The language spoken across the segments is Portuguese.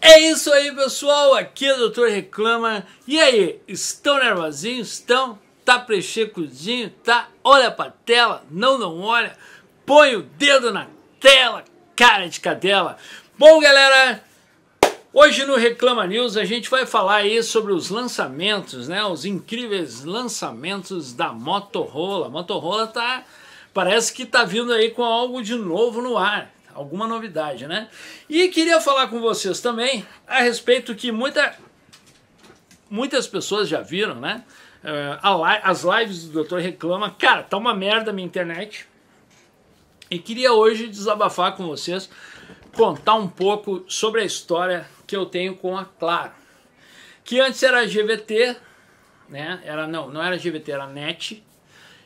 É isso aí, pessoal. Aqui é o Doutor Reclama. E aí, estão nervosinhos? Estão? Tá prechecudinho? Tá? Olha pra tela? Não, não olha. Põe o dedo na tela, cara de cadela. Bom, galera, Hoje no Reclama News a gente vai falar aí sobre os lançamentos, né? Os incríveis lançamentos da Motorola. A Motorola tá parece que tá vindo aí com algo de novo no ar alguma novidade, né? E queria falar com vocês também a respeito que muita, muitas pessoas já viram, né? Eh, as lives do doutor reclama, cara, tá uma merda minha internet. E queria hoje desabafar com vocês, contar um pouco sobre a história que eu tenho com a Claro. Que antes era GVT, né? Era não, não era GVT, era NET.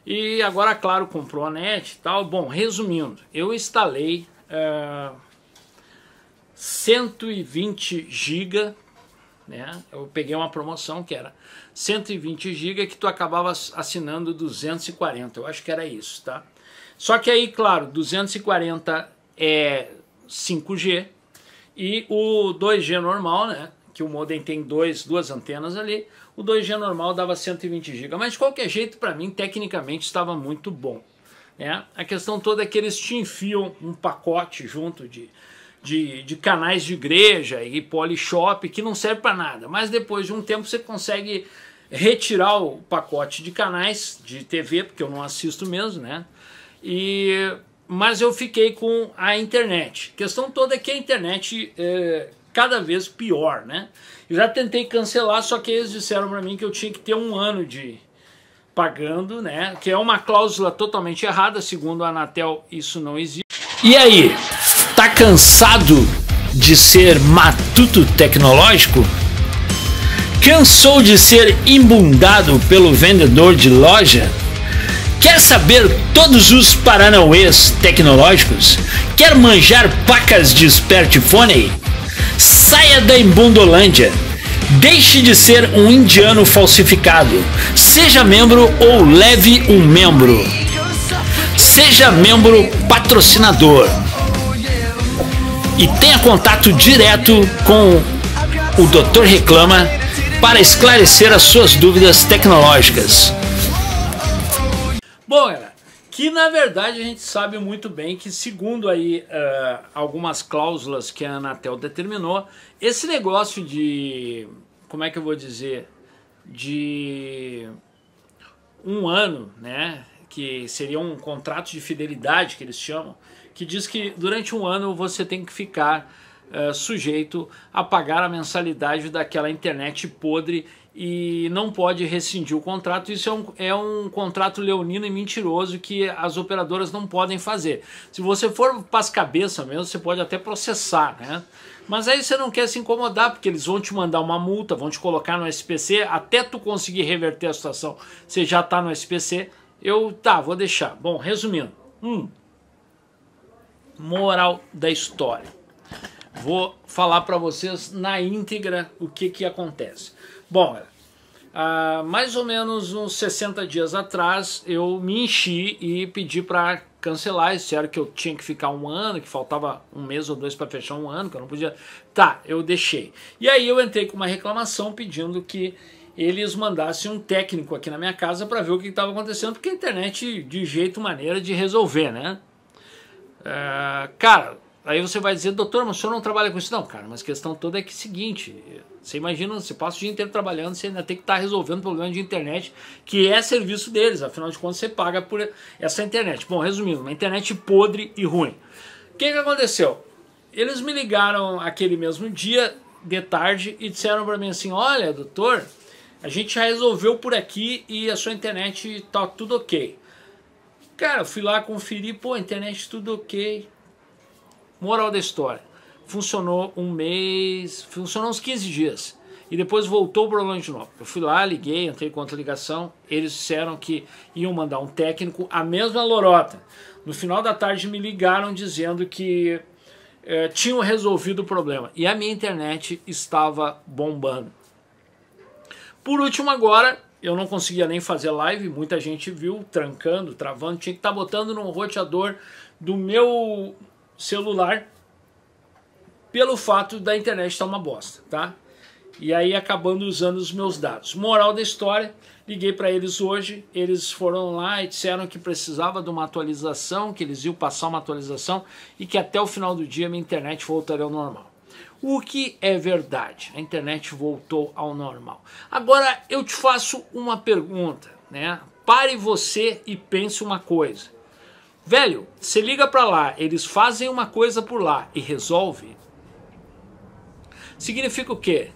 E agora a Claro comprou a NET e tal. Bom, resumindo, eu instalei 120 é, GB, né? Eu peguei uma promoção que era 120 GB que tu acabava assinando 240, eu acho que era isso, tá? Só que aí, claro, 240 é 5G e o 2G normal, né? Que o modem tem dois, duas antenas ali, o 2G normal dava 120 GB, mas de qualquer jeito, para mim, tecnicamente estava muito bom. Né? A questão toda é que eles te enfiam um pacote junto de, de, de canais de igreja e polishop que não serve para nada, mas depois de um tempo você consegue retirar o pacote de canais de TV, porque eu não assisto mesmo, né? E, mas eu fiquei com a internet. A questão toda é que a internet é cada vez pior, né? Eu já tentei cancelar, só que eles disseram para mim que eu tinha que ter um ano de, pagando, né? Que é uma cláusula totalmente errada, segundo a Anatel, isso não existe. E aí, tá cansado de ser matuto tecnológico? Cansou de ser imbundado pelo vendedor de loja? Quer saber todos os paranauês tecnológicos? Quer manjar pacas de smartphone? Saia da Imbundolândia! Deixe de ser um indiano falsificado. Seja membro ou leve um membro. Seja membro patrocinador. E tenha contato direto com o Doutor Reclama para esclarecer as suas dúvidas tecnológicas. Bom, galera que na verdade a gente sabe muito bem que segundo aí uh, algumas cláusulas que a Anatel determinou, esse negócio de como é que eu vou dizer de um ano, né, que seria um contrato de fidelidade que eles chamam, que diz que durante um ano você tem que ficar eh, sujeito a pagar a mensalidade daquela internet podre e não pode rescindir o contrato. Isso é um, é um contrato leonino e mentiroso que as operadoras não podem fazer. Se você for para as cabeças mesmo, você pode até processar, né? Mas aí você não quer se incomodar, porque eles vão te mandar uma multa, vão te colocar no SPC, até tu conseguir reverter a situação, você já está no SPC. Eu, tá, vou deixar. Bom, resumindo. Hum, moral da história. Vou falar para vocês na íntegra o que, que acontece. Bom, há ah, mais ou menos uns 60 dias atrás eu me enchi e pedi para cancelar. Disseram que eu tinha que ficar um ano, que faltava um mês ou dois para fechar um ano, que eu não podia. Tá, eu deixei. E aí eu entrei com uma reclamação pedindo que eles mandassem um técnico aqui na minha casa para ver o que estava acontecendo, porque a internet de jeito maneira de resolver, né? Ah, cara, Aí você vai dizer, doutor, mas o senhor não trabalha com isso? Não, cara, mas a questão toda é que é seguinte: você imagina, você passa o dia inteiro trabalhando, você ainda tem que estar tá resolvendo problema de internet, que é serviço deles, afinal de contas você paga por essa internet. Bom, resumindo, uma internet podre e ruim. O que, que aconteceu? Eles me ligaram aquele mesmo dia, de tarde, e disseram para mim assim: olha, doutor, a gente já resolveu por aqui e a sua internet está tudo ok. Cara, eu fui lá conferir, pô, internet tudo ok. Moral da história. Funcionou um mês, funcionou uns 15 dias. E depois voltou para novo. Eu fui lá, liguei, entrei em a ligação. Eles disseram que iam mandar um técnico, a mesma lorota. No final da tarde me ligaram dizendo que eh, tinham resolvido o problema. E a minha internet estava bombando. Por último, agora, eu não conseguia nem fazer live, muita gente viu trancando, travando, tinha que estar tá botando no roteador do meu celular pelo fato da internet estar tá uma bosta, tá? E aí acabando usando os meus dados. Moral da história, liguei para eles hoje, eles foram lá e disseram que precisava de uma atualização, que eles iam passar uma atualização e que até o final do dia minha internet voltaria ao normal. O que é verdade? A internet voltou ao normal. Agora eu te faço uma pergunta, né? Pare você e pense uma coisa. Velho, você liga para lá, eles fazem uma coisa por lá e resolve. Significa o quê?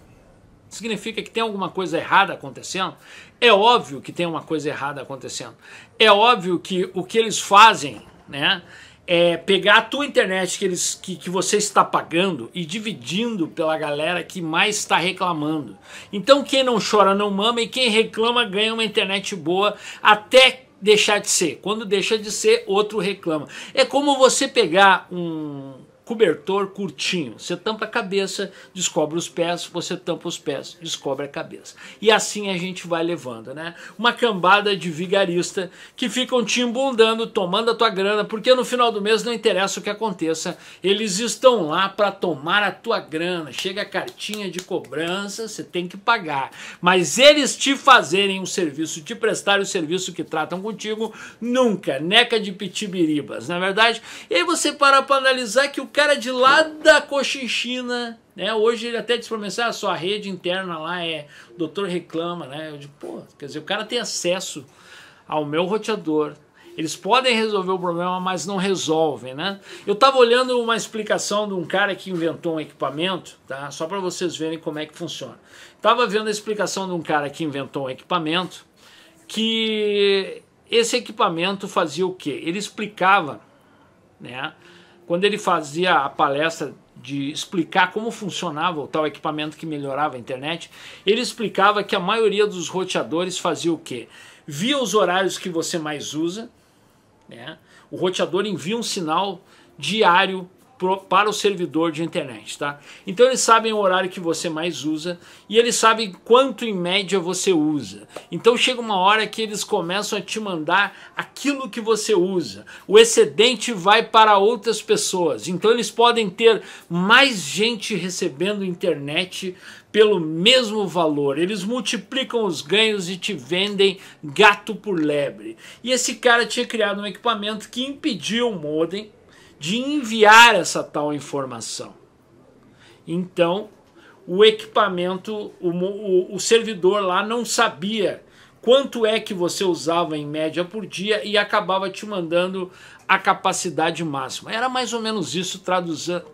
Significa que tem alguma coisa errada acontecendo? É óbvio que tem uma coisa errada acontecendo. É óbvio que o que eles fazem, né? É pegar a tua internet que, eles, que, que você está pagando e dividindo pela galera que mais está reclamando. Então quem não chora não mama e quem reclama ganha uma internet boa até deixar de ser. Quando deixa de ser, outro reclama. É como você pegar um, cobertor curtinho. Você tampa a cabeça, descobre os pés, você tampa os pés, descobre a cabeça. E assim a gente vai levando, né? Uma cambada de vigarista que ficam te embundando, tomando a tua grana, porque no final do mês não interessa o que aconteça, eles estão lá para tomar a tua grana. Chega a cartinha de cobrança, você tem que pagar. Mas eles te fazerem um serviço, te prestarem o serviço que tratam contigo, nunca. Neca de pitibiribas, na é verdade. E aí você para para analisar que o cara de lá da Cochinchina, né? Hoje ele até disse pra mim, assim, ah, sua rede interna lá é Doutor Reclama, né? Eu digo, pô, quer dizer, o cara tem acesso ao meu roteador. Eles podem resolver o problema, mas não resolvem, né? Eu tava olhando uma explicação de um cara que inventou um equipamento, tá? Só para vocês verem como é que funciona. Tava vendo a explicação de um cara que inventou um equipamento que esse equipamento fazia o quê? Ele explicava, né? quando ele fazia a palestra de explicar como funcionava o tal equipamento que melhorava a internet, ele explicava que a maioria dos roteadores fazia o quê? Via os horários que você mais usa, né? o roteador envia um sinal diário pro, para o servidor de internet, tá? Então eles sabem o horário que você mais usa e eles sabem quanto em média você usa. Então chega uma hora que eles começam a te mandar aquilo que você usa. O excedente vai para outras pessoas. Então eles podem ter mais gente recebendo internet pelo mesmo valor. Eles multiplicam os ganhos e te vendem gato por lebre. E esse cara tinha criado um equipamento que impediu o modem de enviar essa tal informação. Então, o equipamento, o, o, o, servidor lá não sabia quanto é que você usava em média por dia e acabava te mandando a capacidade máxima. Era mais ou menos isso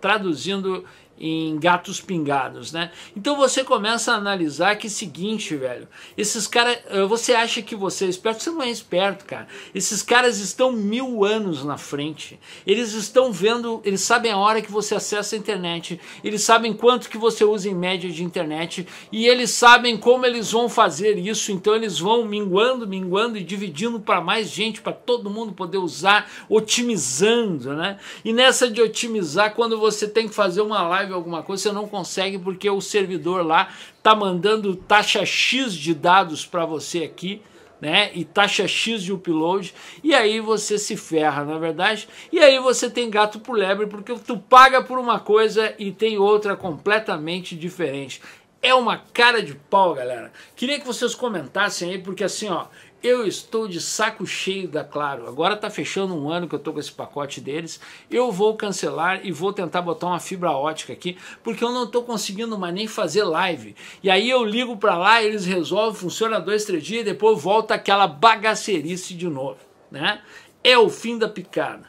traduzindo em gatos pingados, né? Então você começa a analisar que é seguinte, velho, esses caras, eh, você acha que você é esperto, você não é esperto, cara. Esses caras estão mil anos na frente. Eles estão vendo, eles sabem a hora que você acessa a internet, eles sabem quanto que você usa em média de internet e eles sabem como eles vão fazer isso. Então eles vão minguando, minguando e dividindo para mais gente, para todo mundo poder usar, otimizando, né? E nessa de otimizar, quando você tem que fazer uma live alguma coisa, você não consegue porque o servidor lá tá mandando taxa X de dados para você aqui, né? E taxa X de upload, e aí você se ferra, na é verdade. E aí você tem gato por lebre porque tu paga por uma coisa e tem outra completamente diferente. É uma cara de pau, galera. Queria que vocês comentassem aí, porque assim, ó, eu estou de saco cheio da Claro. Agora está fechando um ano que eu estou com esse pacote deles. Eu vou cancelar e vou tentar botar uma fibra ótica aqui, porque eu não estou conseguindo mais nem fazer live. E aí eu ligo para lá, eles resolvem, funciona dois, três dias, e depois volta aquela bagacerice de novo, né? É o fim da picada.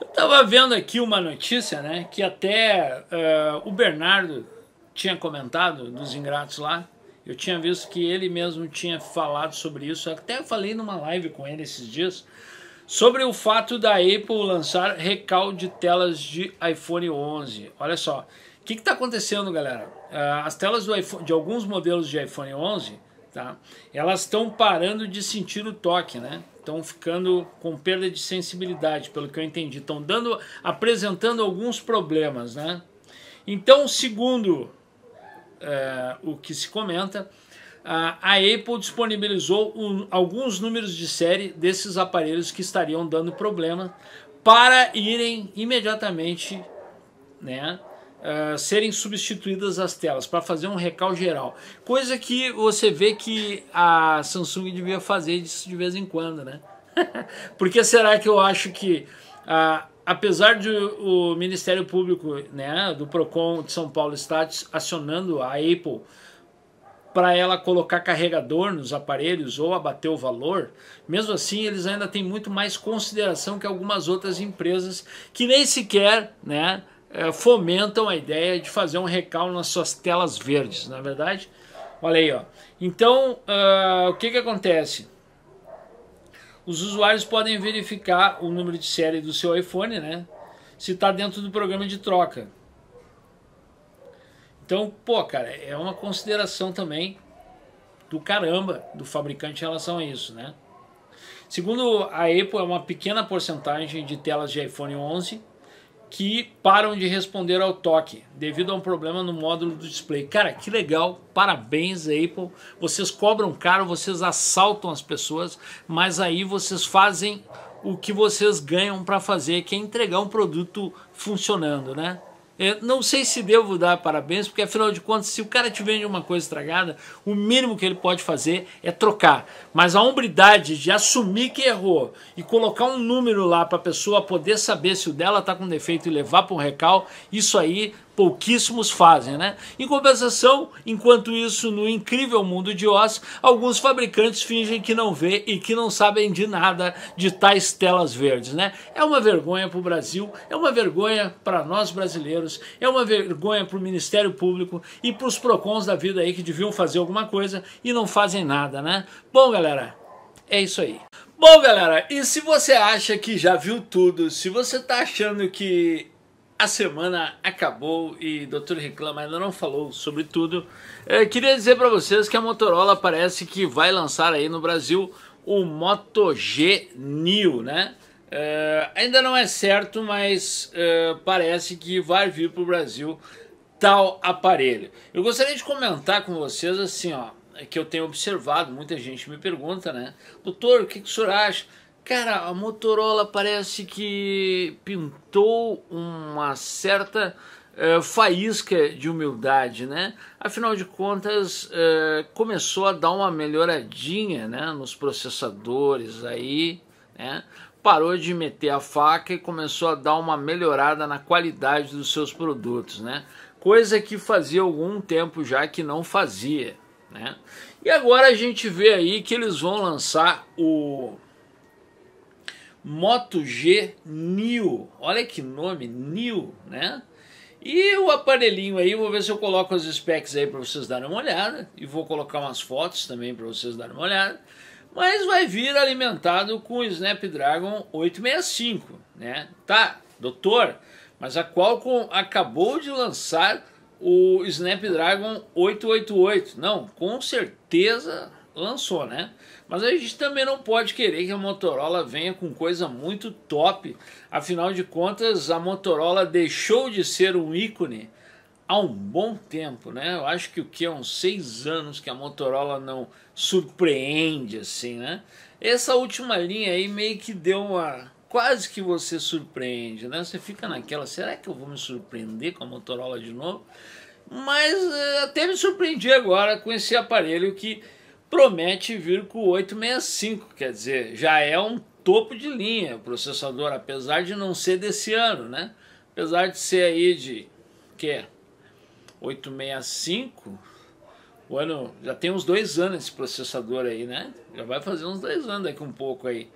Eu estava vendo aqui uma notícia, né? Que até uh, o Bernardo tinha comentado dos ingratos lá eu tinha visto que ele mesmo tinha falado sobre isso, até falei numa live com ele esses dias, sobre o fato da Apple lançar recal de telas de iPhone 11. Olha só, o que está acontecendo, galera? Ah, as telas iPhone, de alguns modelos de iPhone 11, tá? Elas estão parando de sentir o toque, né? Estão ficando com perda de sensibilidade, pelo que eu entendi. Estão dando, apresentando alguns problemas, né? Então, segundo é, o que se comenta, ah, a Apple disponibilizou um, alguns números de série desses aparelhos que estariam dando problema para irem imediatamente né, Uh, serem substituídas as telas, para fazer um recal geral. Coisa que você vê que a Samsung devia fazer disso de vez em quando, né? Porque será que eu acho que ah, apesar de o Ministério Público né, do PROCON de São Paulo estar acionando a Apple para ela colocar carregador nos aparelhos ou abater o valor, mesmo assim eles ainda têm muito mais consideração que algumas outras empresas que nem sequer né, eh, fomentam a ideia de fazer um recal nas suas telas verdes, na é verdade. Olha aí, ó. Então, uh, o que que acontece? Os usuários podem verificar o número de série do seu iPhone, né? Se está dentro do programa de troca. Então, pô, cara, é uma consideração também do caramba do fabricante em relação a isso, né? Segundo a Apple, é uma pequena porcentagem de telas de iPhone 11 que param de responder ao toque devido a um problema no módulo do display. Cara, que legal, parabéns Apple. Vocês cobram caro, vocês assaltam as pessoas, mas aí vocês fazem o que vocês ganham para fazer, que é entregar um produto funcionando, né? não sei se devo dar parabéns, porque afinal de contas, se o cara te vende uma coisa estragada, o mínimo que ele pode fazer é trocar. Mas a hombridade de assumir que errou e colocar um número lá para a pessoa poder saber se o dela está com defeito e levar para um recal, isso aí pouquíssimos fazem, né? Em compensação, enquanto isso, no incrível mundo de Oz, alguns fabricantes fingem que não vê e que não sabem de nada de tais telas verdes, né? É uma vergonha para o Brasil, é uma vergonha para nós brasileiros, é uma vergonha para o Ministério Público e para os PROCONs da vida aí que deviam fazer alguma coisa e não fazem nada, né? Bom, galera, é isso aí. Bom, galera, e se você acha que já viu tudo, se você tá achando que a semana acabou e Doutor Reclama ainda não falou sobre tudo. Eu é, queria dizer para vocês que a Motorola parece que vai lançar aí no Brasil o Moto G New, né? É, ainda não é certo, mas é, parece que vai vir para o Brasil tal aparelho. Eu gostaria de comentar com vocês assim, ó, é que eu tenho observado, muita gente me pergunta, né? Doutor, o que, que o senhor acha? Cara, a Motorola parece que pintou uma certa eh, faísca de humildade, né? Afinal de contas, eh, começou a dar uma melhoradinha né, nos processadores aí, né? Parou de meter a faca e começou a dar uma melhorada na qualidade dos seus produtos, né? Coisa que fazia algum tempo já que não fazia, né? E agora a gente vê aí que eles vão lançar o Moto G New. Olha que nome, New, né? E o aparelhinho aí, vou ver se eu coloco os specs aí para vocês darem uma olhada. E vou colocar umas fotos também para vocês darem uma olhada. Mas vai vir alimentado com o Snapdragon 865, né? Tá, doutor, mas a Qualcomm acabou de lançar o Snapdragon 888. Não, com certeza lançou, né? Mas a gente também não pode querer que a Motorola venha com coisa muito top. Afinal de contas, a Motorola deixou de ser um ícone há um bom tempo, né? Eu acho que o que é uns seis anos que a Motorola não surpreende, assim, né? Essa última linha aí meio que deu uma quase que você surpreende, né? Você fica naquela, será que eu vou me surpreender com a Motorola de novo? Mas eh, até me surpreendi agora com esse aparelho que promete vir com 865, quer dizer, já é um topo de linha o processador, apesar de não ser desse ano, né? Apesar de ser aí de que 865, o ano já tem uns dois anos esse processador aí, né? Já vai fazer uns dois anos daqui um pouco aí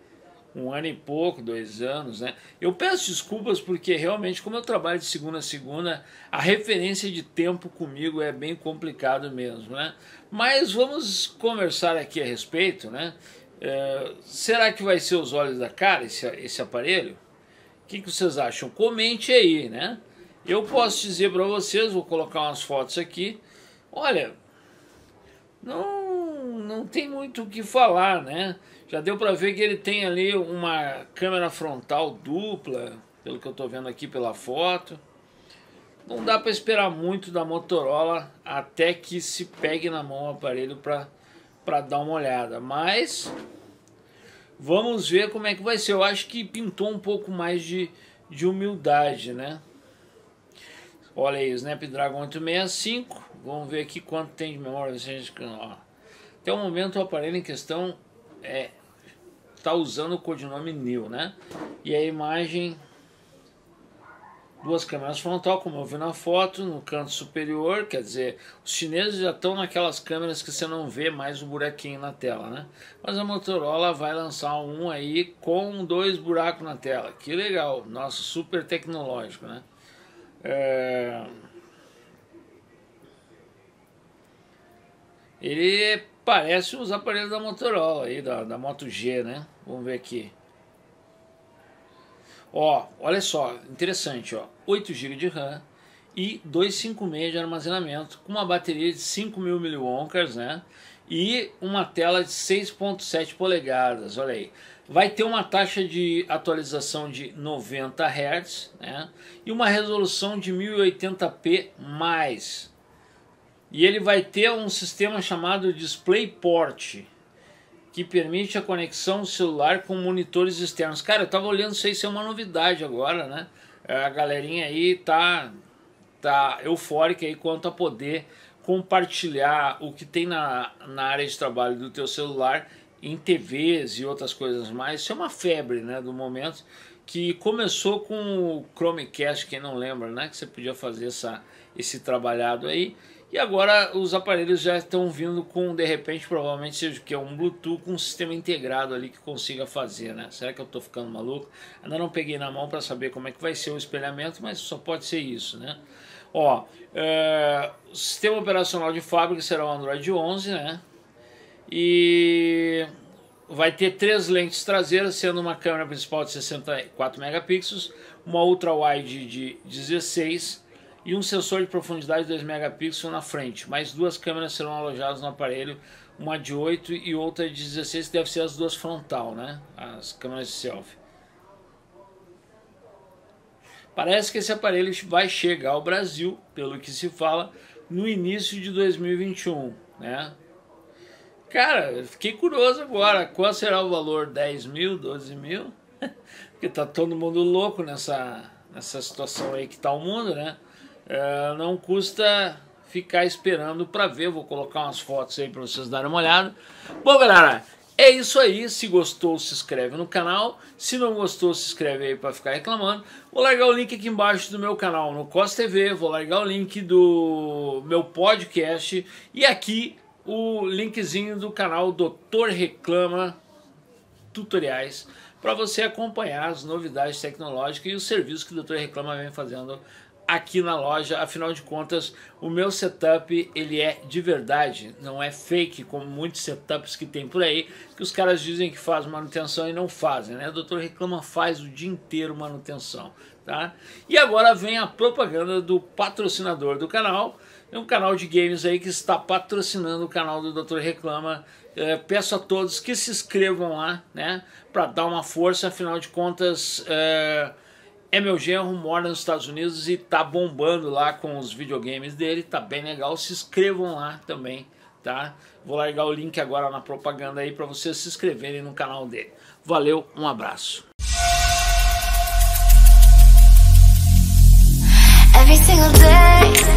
um ano e pouco, dois anos, né? Eu peço desculpas porque realmente, como eu trabalho de segunda a segunda, a referência de tempo comigo é bem complicado mesmo, né? Mas vamos conversar aqui a respeito, né? É, será que vai ser os olhos da cara esse, esse aparelho? O que, que vocês acham? Comente aí, né? Eu posso dizer para vocês, vou colocar umas fotos aqui. Olha, não, não tem muito o que falar, né? Já deu para ver que ele tem ali uma câmera frontal dupla, pelo que eu estou vendo aqui pela foto. Não dá para esperar muito da Motorola até que se pegue na mão o aparelho para dar uma olhada. Mas vamos ver como é que vai ser. Eu acho que pintou um pouco mais de, de humildade, né? Olha aí, Snapdragon 865. Vamos ver aqui quanto tem de memória. Até o momento o aparelho em questão é está usando o codinome New, né? E a imagem, duas câmeras frontal, como eu vi na foto, no canto superior, quer dizer, os chineses já estão naquelas câmeras que você não vê mais o buraquinho na tela, né? Mas a Motorola vai lançar um aí com dois buracos na tela, que legal, nosso super tecnológico, né? É... Ele é Parece os aparelhos da Motorola aí, da, da Moto G, né? Vamos ver aqui. Ó, olha só, interessante, ó. 8 GB de RAM e 256 de armazenamento com uma bateria de 5.000 mAh, né? E uma tela de 6.7 polegadas, olha aí. Vai ter uma taxa de atualização de 90 Hz, né? E uma resolução de 1080p+, e ele vai ter um sistema chamado DisplayPort, que permite a conexão celular com monitores externos. Cara, eu estava olhando isso aí, isso é uma novidade agora, né? É, a galerinha aí tá, tá eufórica aí quanto a poder compartilhar o que tem na, na área de trabalho do teu celular em TVs e outras coisas mais. Isso é uma febre né, do momento que começou com o Chromecast, quem não lembra, né? Que você podia fazer essa, esse trabalhado aí. E agora os aparelhos já estão vindo com, de repente, provavelmente seja o que é um Bluetooth com um sistema integrado ali que consiga fazer, né? Será que eu estou ficando maluco? Ainda não peguei na mão para saber como é que vai ser o espelhamento, mas só pode ser isso, né? Ó, é, o sistema operacional de fábrica será o Android 11, né? E vai ter três lentes traseiras, sendo uma câmera principal de 64 megapixels, uma ultra-wide de 16 e um sensor de profundidade de 2 megapixels na frente. Mais duas câmeras serão alojadas no aparelho, uma de 8 e outra de 16, que deve ser as duas frontal, né? As câmeras de selfie. Parece que esse aparelho vai chegar ao Brasil, pelo que se fala, no início de 2021, né? Cara, fiquei curioso agora. Qual será o valor? 10 mil, 12 mil? Porque tá todo mundo louco nessa, nessa situação aí que tá o mundo, né? É, não custa ficar esperando para ver. Vou colocar umas fotos aí para vocês darem uma olhada. Bom, galera, é isso aí. Se gostou, se inscreve no canal. Se não gostou, se inscreve aí para ficar reclamando. Vou largar o link aqui embaixo do meu canal no Costa TV. Vou largar o link do meu podcast. E aqui o linkzinho do canal Doutor Reclama Tutoriais para você acompanhar as novidades tecnológicas e o serviço que o Doutor Reclama vem fazendo aqui na loja. Afinal de contas, o meu setup ele é de verdade, não é fake como muitos setups que tem por aí, que os caras dizem que faz manutenção e não fazem, né? O doutor reclama faz o dia inteiro manutenção, tá? E agora vem a propaganda do patrocinador do canal, é um canal de games aí que está patrocinando o canal do Doutor Reclama. É, peço a todos que se inscrevam lá, né? Para dar uma força, afinal de contas, é, é meu genro, mora nos Estados Unidos e tá bombando lá com os videogames dele, tá bem legal. Se inscrevam lá também, tá? Vou largar o link agora na propaganda aí para vocês se inscreverem no canal dele. Valeu, um abraço. every single day